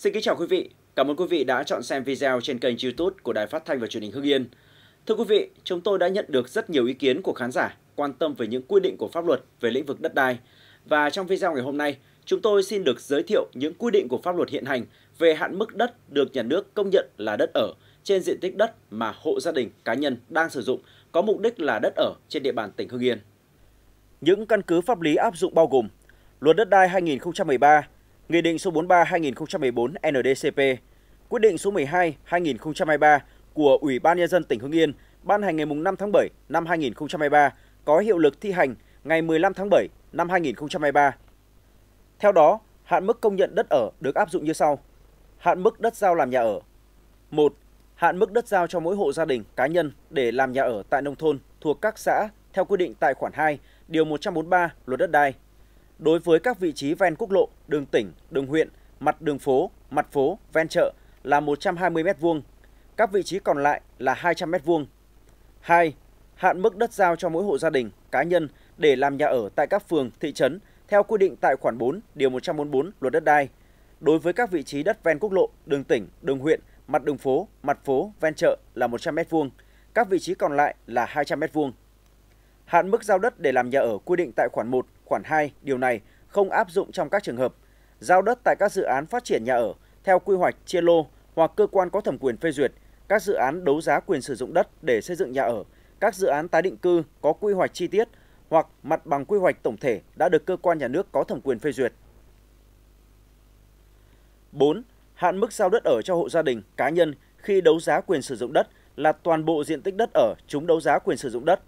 Xin kính chào quý vị, cảm ơn quý vị đã chọn xem video trên kênh youtube của Đài Phát Thanh và Truyền hình Hưng Yên. Thưa quý vị, chúng tôi đã nhận được rất nhiều ý kiến của khán giả quan tâm về những quy định của pháp luật về lĩnh vực đất đai. Và trong video ngày hôm nay, chúng tôi xin được giới thiệu những quy định của pháp luật hiện hành về hạn mức đất được nhà nước công nhận là đất ở trên diện tích đất mà hộ gia đình cá nhân đang sử dụng có mục đích là đất ở trên địa bàn tỉnh Hưng Yên. Những căn cứ pháp lý áp dụng bao gồm Luật đất đai 2013 Nghị định số 43-2014 NDCP, Quyết định số 12-2023 của Ủy ban Nhân dân tỉnh Hưng Yên ban hành ngày 5 tháng 7 năm 2023 có hiệu lực thi hành ngày 15 tháng 7 năm 2023. Theo đó, hạn mức công nhận đất ở được áp dụng như sau. Hạn mức đất giao làm nhà ở. 1. Hạn mức đất giao cho mỗi hộ gia đình, cá nhân để làm nhà ở tại nông thôn thuộc các xã theo quy định tại khoản 2, điều 143 Luật đất đai Đối với các vị trí ven quốc lộ, đường tỉnh, đường huyện, mặt đường phố, mặt phố, ven chợ là 120 m2, các vị trí còn lại là 200 m2. 2. Hạn mức đất giao cho mỗi hộ gia đình, cá nhân để làm nhà ở tại các phường, thị trấn theo quy định tại khoản 4, điều 144 Luật đất đai. Đối với các vị trí đất ven quốc lộ, đường tỉnh, đường huyện, mặt đường phố, mặt phố, ven chợ là 100 m2, các vị trí còn lại là 200 m2. Hạn mức giao đất để làm nhà ở quy định tại khoản 1, khoản 2 điều này không áp dụng trong các trường hợp giao đất tại các dự án phát triển nhà ở theo quy hoạch chia lô hoặc cơ quan có thẩm quyền phê duyệt, các dự án đấu giá quyền sử dụng đất để xây dựng nhà ở, các dự án tái định cư có quy hoạch chi tiết hoặc mặt bằng quy hoạch tổng thể đã được cơ quan nhà nước có thẩm quyền phê duyệt. 4. Hạn mức giao đất ở cho hộ gia đình, cá nhân khi đấu giá quyền sử dụng đất là toàn bộ diện tích đất ở chúng đấu giá quyền sử dụng đất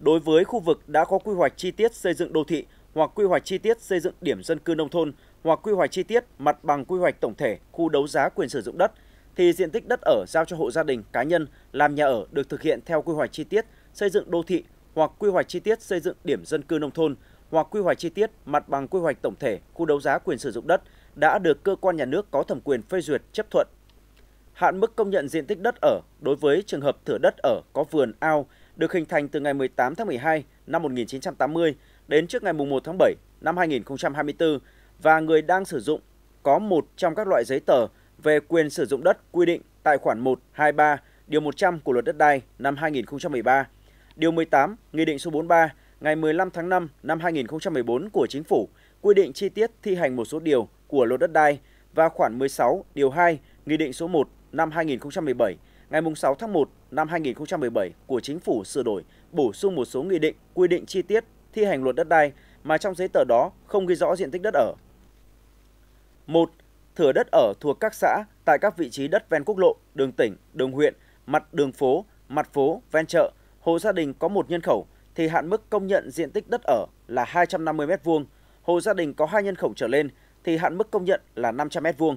Đối với khu vực đã có quy hoạch chi tiết xây dựng đô thị hoặc quy hoạch chi tiết xây dựng điểm dân cư nông thôn hoặc quy hoạch chi tiết mặt bằng quy hoạch tổng thể khu đấu giá quyền sử dụng đất thì diện tích đất ở giao cho hộ gia đình cá nhân làm nhà ở được thực hiện theo quy hoạch chi tiết xây dựng đô thị hoặc quy hoạch chi tiết xây dựng điểm dân cư nông thôn hoặc quy hoạch chi tiết mặt bằng quy hoạch tổng thể khu đấu giá quyền sử dụng đất đã được cơ quan nhà nước có thẩm quyền phê duyệt chấp thuận. Hạn mức công nhận diện tích đất ở đối với trường hợp thửa đất ở có vườn ao được hình thành từ ngày 18 tháng 12 năm 1980 đến trước ngày 1 tháng 7 năm 2024 và người đang sử dụng có một trong các loại giấy tờ về quyền sử dụng đất quy định tại khoản 1, 2, 3 điều 100 của luật đất đai năm 2013, điều 18, nghị định số 43 ngày 15 tháng 5 năm 2014 của chính phủ quy định chi tiết thi hành một số điều của luật đất đai và khoản 16, điều 2, nghị định số 1 năm 2017 ngày 6 tháng 1 năm 2017 của Chính phủ sửa đổi, bổ sung một số nghị định quy định chi tiết thi hành luật đất đai mà trong giấy tờ đó không ghi rõ diện tích đất ở. 1. Thửa đất ở thuộc các xã tại các vị trí đất ven quốc lộ, đường tỉnh, đường huyện, mặt đường phố, mặt phố, ven chợ, hộ gia đình có một nhân khẩu thì hạn mức công nhận diện tích đất ở là 250 m2, hộ gia đình có hai nhân khẩu trở lên thì hạn mức công nhận là 500 m2.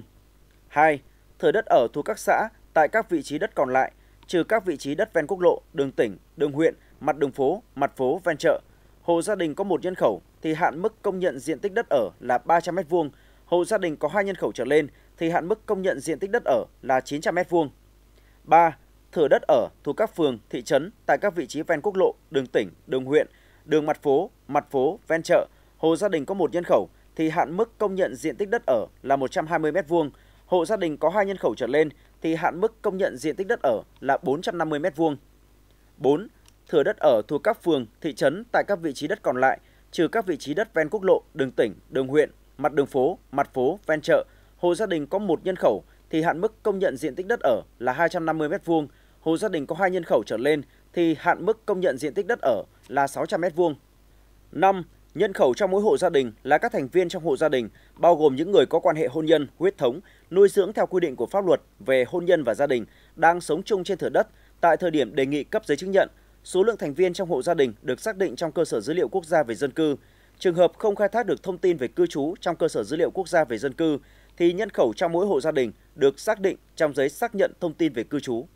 2. Thửa đất ở thuộc các xã tại các vị trí đất còn lại trừ các vị trí đất ven quốc lộ, đường tỉnh, đường huyện, mặt đường phố, mặt phố ven chợ. Hộ gia đình có một nhân khẩu thì hạn mức công nhận diện tích đất ở là 300 m2, hộ gia đình có hai nhân khẩu trở lên thì hạn mức công nhận diện tích đất ở là 900 m2. 3. Thửa đất ở thuộc các phường, thị trấn tại các vị trí ven quốc lộ, đường tỉnh, đường huyện, đường mặt phố, mặt phố ven chợ, hộ gia đình có một nhân khẩu thì hạn mức công nhận diện tích đất ở là 120 m2, hộ gia đình có hai nhân khẩu trở lên thì hạn mức công nhận diện tích đất ở là 450 m2. 4. Thửa đất ở thuộc các phường, thị trấn tại các vị trí đất còn lại, trừ các vị trí đất ven quốc lộ, đường tỉnh, đường huyện, mặt đường phố, mặt phố, ven chợ, hộ gia đình có một nhân khẩu thì hạn mức công nhận diện tích đất ở là 250 m2, hộ gia đình có hai nhân khẩu trở lên thì hạn mức công nhận diện tích đất ở là 600 m2. 5. Nhân khẩu trong mỗi hộ gia đình là các thành viên trong hộ gia đình, bao gồm những người có quan hệ hôn nhân, huyết thống, nuôi dưỡng theo quy định của pháp luật về hôn nhân và gia đình, đang sống chung trên thửa đất tại thời điểm đề nghị cấp giấy chứng nhận. Số lượng thành viên trong hộ gia đình được xác định trong cơ sở dữ liệu quốc gia về dân cư. Trường hợp không khai thác được thông tin về cư trú trong cơ sở dữ liệu quốc gia về dân cư thì nhân khẩu trong mỗi hộ gia đình được xác định trong giấy xác nhận thông tin về cư trú.